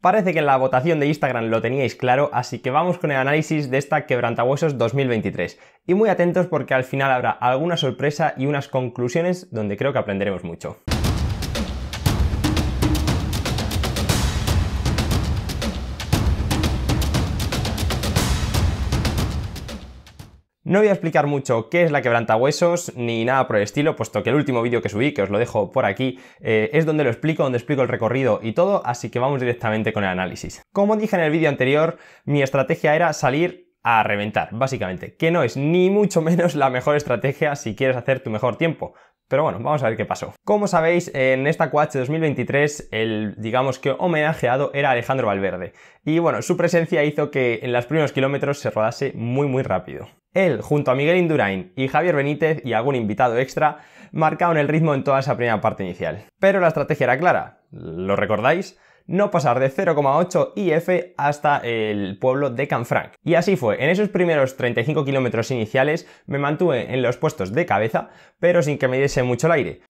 Parece que en la votación de Instagram lo teníais claro, así que vamos con el análisis de esta Quebrantahuesos 2023. Y muy atentos porque al final habrá alguna sorpresa y unas conclusiones donde creo que aprenderemos mucho. No voy a explicar mucho qué es la quebrantahuesos ni nada por el estilo, puesto que el último vídeo que subí, que os lo dejo por aquí, eh, es donde lo explico, donde explico el recorrido y todo, así que vamos directamente con el análisis. Como dije en el vídeo anterior, mi estrategia era salir a reventar, básicamente, que no es ni mucho menos la mejor estrategia si quieres hacer tu mejor tiempo. Pero bueno, vamos a ver qué pasó. Como sabéis, en esta Quatch 2023, el, digamos que homenajeado era Alejandro Valverde. Y bueno, su presencia hizo que en los primeros kilómetros se rodase muy muy rápido. Él, junto a Miguel Indurain y Javier Benítez y algún invitado extra, marcaban el ritmo en toda esa primera parte inicial. Pero la estrategia era clara, ¿lo recordáis? No pasar de 0,8 IF hasta el pueblo de Canfranc. Y así fue, en esos primeros 35 kilómetros iniciales me mantuve en los puestos de cabeza, pero sin que me diese mucho el aire.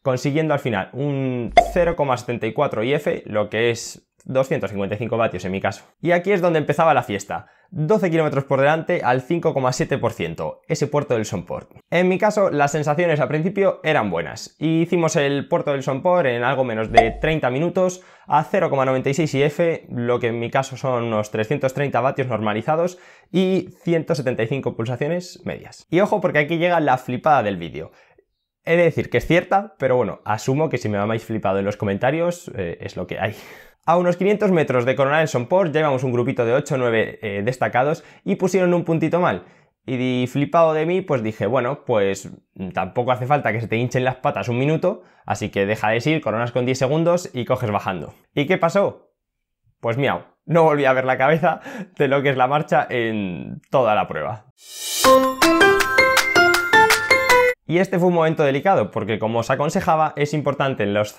consiguiendo al final un 0,74 IF, lo que es 255 vatios en mi caso. Y aquí es donde empezaba la fiesta. 12 kilómetros por delante al 5,7%, ese puerto del Somport. En mi caso, las sensaciones al principio eran buenas. Hicimos el puerto del Sonport en algo menos de 30 minutos a 0,96 IF, lo que en mi caso son unos 330 vatios normalizados y 175 pulsaciones medias. Y ojo porque aquí llega la flipada del vídeo. He de decir que es cierta, pero bueno, asumo que si me habéis flipado en los comentarios, eh, es lo que hay. A unos 500 metros de Coronel Sonport ya llevamos un grupito de 8 o 9 destacados y pusieron un puntito mal. Y flipado de mí, pues dije, bueno, pues mm, tampoco hace falta que se te hinchen las patas un minuto, así que deja de ir, coronas con 10 segundos y coges bajando. ¿Y qué pasó? Pues miau, no volví a ver la cabeza de lo que es la marcha en toda la prueba. Y este fue un momento delicado, porque como os aconsejaba, es importante en los,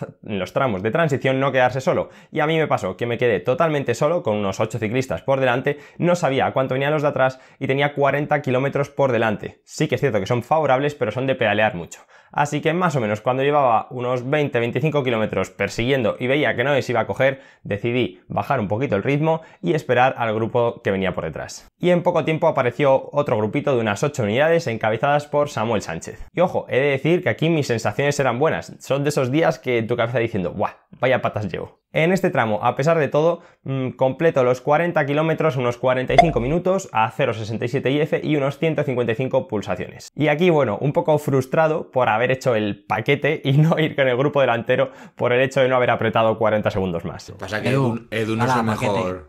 tramos de transición no quedarse solo. Y a mí me pasó que me quedé totalmente solo, con unos 8 ciclistas por delante, no sabía cuánto venían los de atrás y tenía 40 kilómetros por delante. Sí que es cierto que son favorables, pero son de pedalear mucho. Así que más o menos cuando llevaba unos 20-25 kilómetros persiguiendo y veía que no les iba a coger, decidí bajar un poquito el ritmo y esperar al grupo que venía por detrás. Y en poco tiempo apareció otro grupito de unas 8 unidades encabezadas por Samuel Sánchez ojo, he de decir que aquí mis sensaciones eran buenas. Son de esos días que tu cabeza diciendo, ¡guau! Vaya patas llevo. En este tramo, a pesar de todo, mm, completo los 40 kilómetros, unos 45 minutos a 0,67 IF y unos 155 pulsaciones. Y aquí, bueno, un poco frustrado por haber hecho el paquete y no ir con el grupo delantero por el hecho de no haber apretado 40 segundos más. Pasa que es el mejor.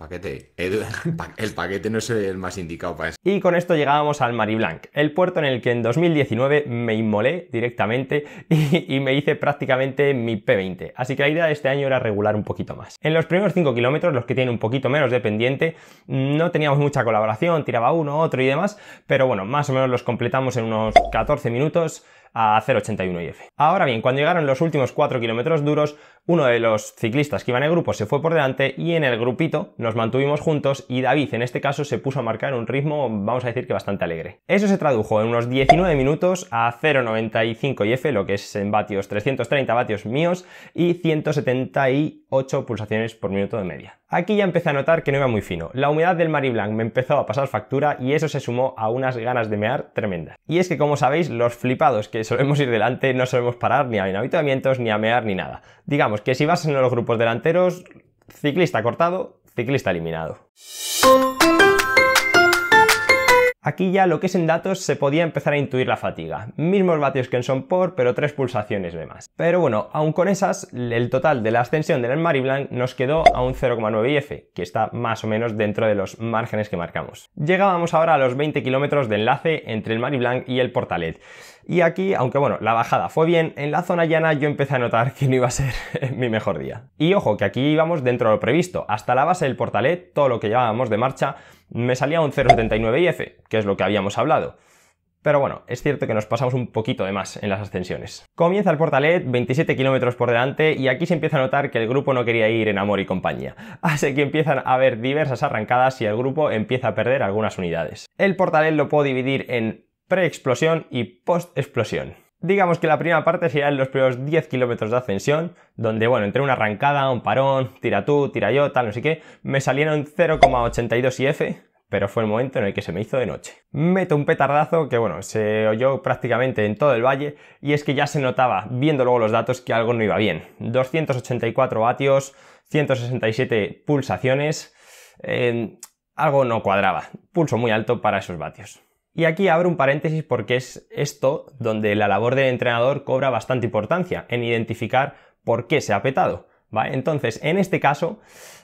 Paquete. El paquete no es el más indicado para eso. Y con esto llegábamos al Mariblanc, el puerto en el que en 2019 me inmolé directamente y, y, me hice prácticamente mi P20. Así que la idea de este año era regular un poquito más. En los primeros 5 kilómetros, los que tienen un poquito menos de pendiente, no teníamos mucha colaboración, tiraba uno, otro y demás, pero bueno, más o menos los completamos en unos 14 minutos a 0,81 IF. Ahora bien, cuando llegaron los últimos 4 kilómetros duros, uno de los ciclistas que iban en el grupo se fue por delante y en el grupito nos mantuvimos juntos y David en este caso se puso a marcar un ritmo, vamos a decir que bastante alegre. Eso se tradujo en unos 19 minutos a 0,95 IF, lo que es en vatios 330 vatios míos y 170 y 8 pulsaciones por minuto de media. Aquí ya empecé a notar que no iba muy fino. La humedad del Mari Blanc me empezó a pasar factura y eso se sumó a unas ganas de mear tremendas. Y es que como sabéis, los flipados que solemos ir delante no solemos parar ni a habituamientos ni a mear, ni nada. Digamos que si vas en los grupos delanteros, ciclista cortado, ciclista eliminado. Aquí ya lo que es en datos se podía empezar a intuir la fatiga. Mismos vatios que en Son por, pero tres pulsaciones de más. Pero bueno, aun con esas, el total de la ascensión del Mariblanc nos quedó a un 0,9 IF, que está más o menos dentro de los márgenes que marcamos. Llegábamos ahora a los 20 kilómetros de enlace entre el Mariblanc Blanc y el Portalet. Y aquí, aunque bueno, la bajada fue bien, en la zona llana yo empecé a notar que no iba a ser mi mejor día. Y ojo, que aquí íbamos dentro de lo previsto. Hasta la base del portalet, todo lo que llevábamos de marcha, me salía un 0,79IF, que es lo que habíamos hablado. Pero bueno, es cierto que nos pasamos un poquito de más en las ascensiones. Comienza el portalet, 27 kilómetros por delante, y aquí se empieza a notar que el grupo no quería ir en amor y compañía. Así que empiezan a haber diversas arrancadas y el grupo empieza a perder algunas unidades. El portalet lo puedo dividir en preexplosión y post-explosión. Digamos que la primera parte sería en los primeros 10 kilómetros de ascensión, donde, bueno, entre una arrancada, un parón, tira tú, tira yo, tal, no sé qué, me salieron 0,82 IF, pero fue el momento en el que se me hizo de noche. Meto un petardazo que, bueno, se oyó prácticamente en todo el valle, y es que ya se notaba, viendo luego los datos, que algo no iba bien. 284 vatios, 167 pulsaciones, eh, algo no cuadraba. Pulso muy alto para esos vatios. Y aquí abro un paréntesis porque es esto donde la labor del entrenador cobra bastante importancia, en identificar por qué se ha petado. ¿vale? Entonces, en este caso,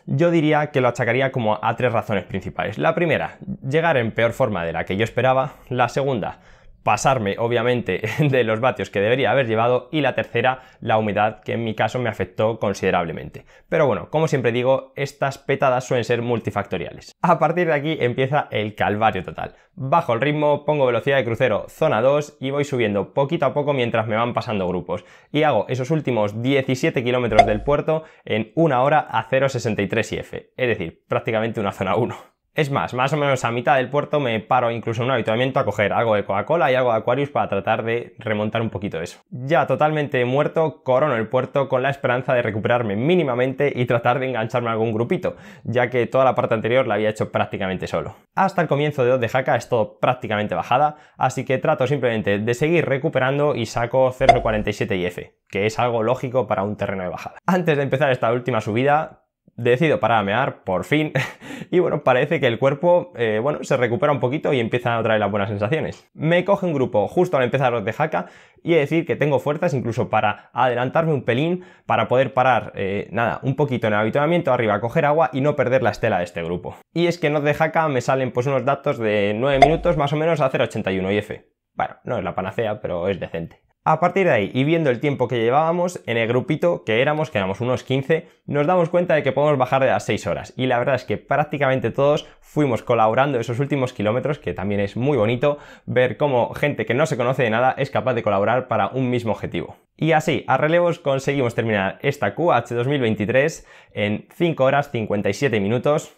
yo diría que lo achacaría como a tres razones principales. La primera, llegar en peor forma de la que yo esperaba. La segunda, pasarme obviamente de los vatios que debería haber llevado y la tercera la humedad que en mi caso me afectó considerablemente. Pero bueno, como siempre digo, estas petadas suelen ser multifactoriales. A partir de aquí empieza el calvario total. Bajo el ritmo, pongo velocidad de crucero zona 2 y voy subiendo poquito a poco mientras me van pasando grupos. Y hago esos últimos 17 kilómetros del puerto en una hora a 0,63 F, es decir, prácticamente una zona 1. Es más, más o menos a mitad del puerto me paro incluso en un habituamiento a coger algo de Coca-Cola y algo de Aquarius para tratar de remontar un poquito eso. Ya totalmente muerto, corono el puerto con la esperanza de recuperarme mínimamente y tratar de engancharme a algún grupito, ya que toda la parte anterior la había hecho prácticamente solo. Hasta el comienzo de 2 de Jaca es prácticamente bajada, así que trato simplemente de seguir recuperando y saco 0.47 y F, que es algo lógico para un terreno de bajada. Antes de empezar esta última subida, decido parar por fin, y bueno, parece que el cuerpo, eh, bueno, se recupera un poquito y empiezan a traer las buenas sensaciones. Me coge un grupo justo al empezar los de jaca y he decir que tengo fuerzas incluso para adelantarme un pelín, para poder parar, eh, nada, un poquito en el habituamiento arriba, coger agua y no perder la estela de este grupo. Y es que en los de jaca me salen pues unos datos de 9 minutos más o menos a 0,81 IF. Bueno, no es la panacea, pero es decente. A partir de ahí y viendo el tiempo que llevábamos, en el grupito que éramos, que éramos unos 15, nos damos cuenta de que podemos bajar de las 6 horas. Y la verdad es que prácticamente todos fuimos colaborando esos últimos kilómetros, que también es muy bonito ver cómo gente que no se conoce de nada es capaz de colaborar para un mismo objetivo. Y así, a relevos conseguimos terminar esta QH 2023 en 5 horas 57 minutos,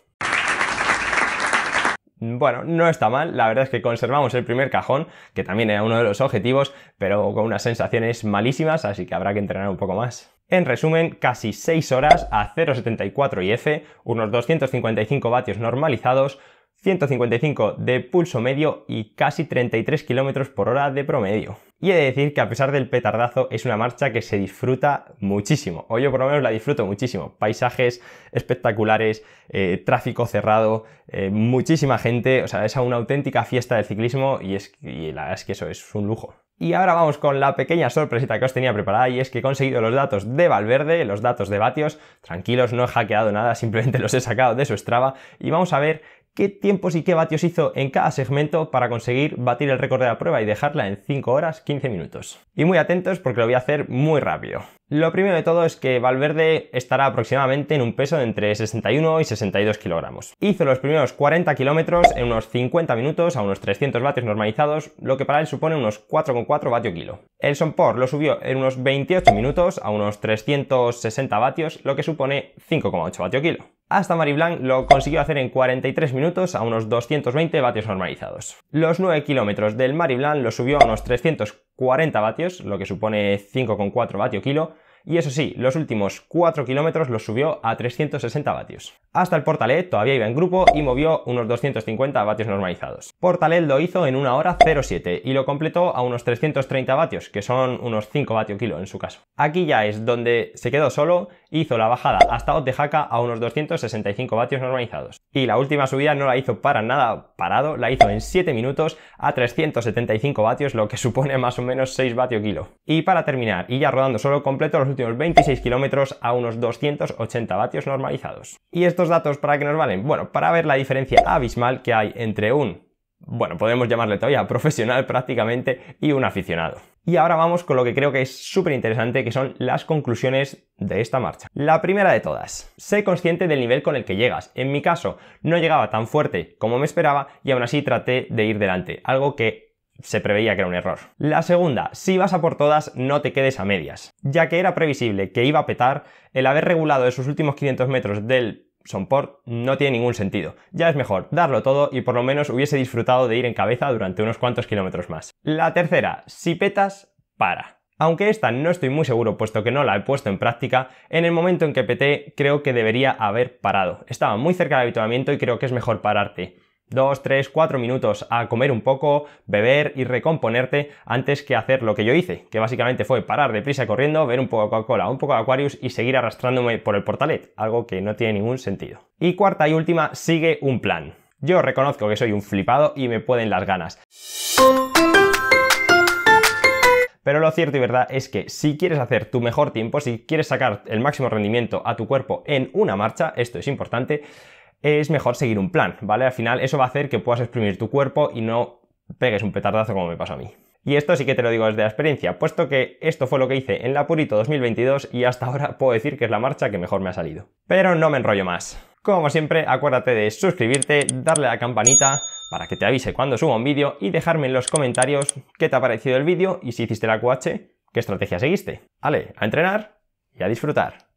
bueno, no está mal, la verdad es que conservamos el primer cajón, que también era uno de los objetivos, pero con unas sensaciones malísimas, así que habrá que entrenar un poco más. En resumen, casi 6 horas a 0,74 F, unos 255 vatios normalizados, 155 de pulso medio y casi 33 km por hora de promedio. Y he de decir que a pesar del petardazo es una marcha que se disfruta muchísimo, o yo por lo menos la disfruto muchísimo. Paisajes espectaculares, eh, tráfico cerrado, eh, muchísima gente, o sea, es una auténtica fiesta del ciclismo y, la verdad es que eso es un lujo. Y ahora vamos con la pequeña sorpresita que os tenía preparada y es que he conseguido los datos de Valverde, los datos de Vatios, tranquilos, no he hackeado nada, simplemente los he sacado de su Strava y vamos a ver qué tiempos y qué vatios hizo en cada segmento para conseguir batir el récord de la prueba y dejarla en 5 horas 15 minutos. Y muy atentos porque lo voy a hacer muy rápido. Lo primero de todo es que Valverde estará aproximadamente en un peso de entre 61 y 62 kilogramos. Hizo los primeros 40 kilómetros en unos 50 minutos a unos 300 vatios normalizados, lo que para él supone unos 4,4 vatios kilo. El Sonpor lo subió en unos 28 minutos a unos 360 vatios, lo que supone 5,8 vatios kilo. Hasta Blanc lo consiguió hacer en 43 minutos a unos 220 vatios normalizados. Los 9 kilómetros del Mariblanc lo subió a unos 340 vatios, lo que supone 5,4 vatio kilo, y eso sí, los últimos 4 kilómetros los subió a 360 vatios. Hasta el Portalet todavía iba en grupo y movió unos 250 vatios normalizados. Portalet lo hizo en una hora 07 y lo completó a unos 330 vatios, que son unos 5 vatios kilo en su caso. Aquí ya es donde se quedó solo, hizo la bajada hasta Otejaca a unos 265 vatios normalizados. Y la última subida no la hizo para nada parado, la hizo en 7 minutos a 375 vatios, lo que supone más o menos 6 vatios kilo. Y para terminar, y ya rodando solo completo los 26 kilómetros a unos 280 vatios normalizados. ¿Y estos datos para qué nos valen? Bueno, para ver la diferencia abismal que hay entre un, bueno, podemos llamarle todavía profesional prácticamente, y un aficionado. Y ahora vamos con lo que creo que es súper interesante, que son las conclusiones de esta marcha. La primera de todas, sé consciente del nivel con el que llegas. En mi caso, no llegaba tan fuerte como me esperaba y aún así traté de ir delante, algo que se preveía que era un error. La segunda, si vas a por todas, no te quedes a medias. Ya que era previsible que iba a petar, el haber regulado esos últimos 500 metros del Sonport no tiene ningún sentido. Ya es mejor darlo todo y por lo menos hubiese disfrutado de ir en cabeza durante unos cuantos kilómetros más. La tercera, si petas, para. Aunque esta no estoy muy seguro puesto que no la he puesto en práctica, en el momento en que peté creo que debería haber parado. Estaba muy cerca del habituamiento y creo que es mejor pararte 2, 3, 4 minutos a comer un poco, beber y recomponerte antes que hacer lo que yo hice, que básicamente fue parar de prisa corriendo, ver un poco de Coca-Cola, un poco de Aquarius y seguir arrastrándome por el portalet, algo que no tiene ningún sentido. Y cuarta y última, sigue un plan. Yo reconozco que soy un flipado y me pueden las ganas. Pero lo cierto y verdad es que si quieres hacer tu mejor tiempo, si quieres sacar el máximo rendimiento a tu cuerpo en una marcha, esto es importante, es mejor seguir un plan, ¿vale? Al final eso va a hacer que puedas exprimir tu cuerpo y no pegues un petardazo como me pasó a mí. Y esto sí que te lo digo desde la experiencia, puesto que esto fue lo que hice en la Purito 2022 y hasta ahora puedo decir que es la marcha que mejor me ha salido. Pero no me enrollo más. Como siempre, acuérdate de suscribirte, darle a la campanita para que te avise cuando suba un vídeo y dejarme en los comentarios qué te ha parecido el vídeo y si hiciste la QH, qué estrategia seguiste. Vale, a entrenar y a disfrutar.